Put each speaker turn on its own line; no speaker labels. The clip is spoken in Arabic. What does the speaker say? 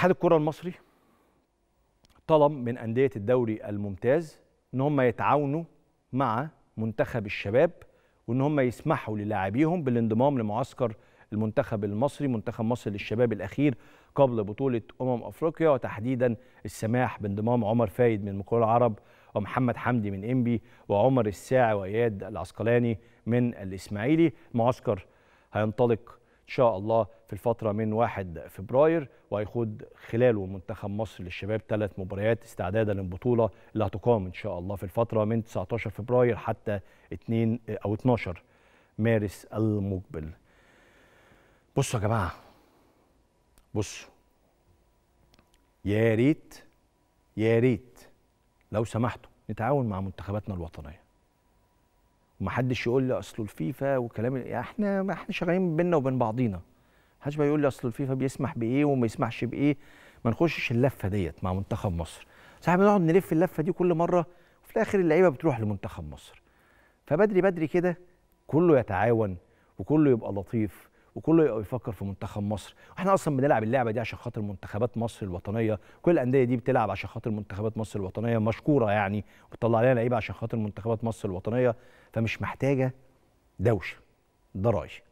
اتحاد الكره المصري طلب من انديه الدوري الممتاز ان هم يتعاونوا مع منتخب الشباب وان هم يسمحوا للاعبيهم بالانضمام لمعسكر المنتخب المصري منتخب مصر للشباب الاخير قبل بطوله امم افريقيا وتحديدا السماح بانضمام عمر فايد من مقر العرب ومحمد حمدي من انبي وعمر الساعي واياد العسقلاني من الاسماعيلي معسكر هينطلق شاء الله في الفترة من 1 فبراير وهيخوض خلاله منتخب مصر للشباب ثلاث مباريات استعدادا للبطولة اللي هتقام إن شاء الله في الفترة من 19 فبراير حتى 2 أو 12 مارس المقبل بصوا يا جماعة بصوا يا ريت يا ريت لو سمحتوا نتعاون مع منتخباتنا الوطنيه ومحدش يقول لي اصل الفيفا وكلام يعني احنا ما احنا شغالين بينا وبين بعضينا محدش بقى يقول لي اصل الفيفا بيسمح بايه وما يسمحش بايه ما نخشش اللفه ديت مع منتخب مصر صحيح بنقعد نلف اللفه دي كل مره وفي الاخر اللعيبه بتروح لمنتخب مصر فبدري بدري كده كله يتعاون وكله يبقى لطيف وكله يبقى بيفكر في منتخب مصر واحنا اصلا بنلعب اللعبه دي عشان خاطر منتخبات مصر الوطنيه كل الانديه دي بتلعب عشان خاطر منتخبات مصر الوطنيه مشكوره يعني وبتطلع لنا لعيبه عشان خاطر منتخبات مصر الوطنيه فمش محتاجه دوشه ده رايي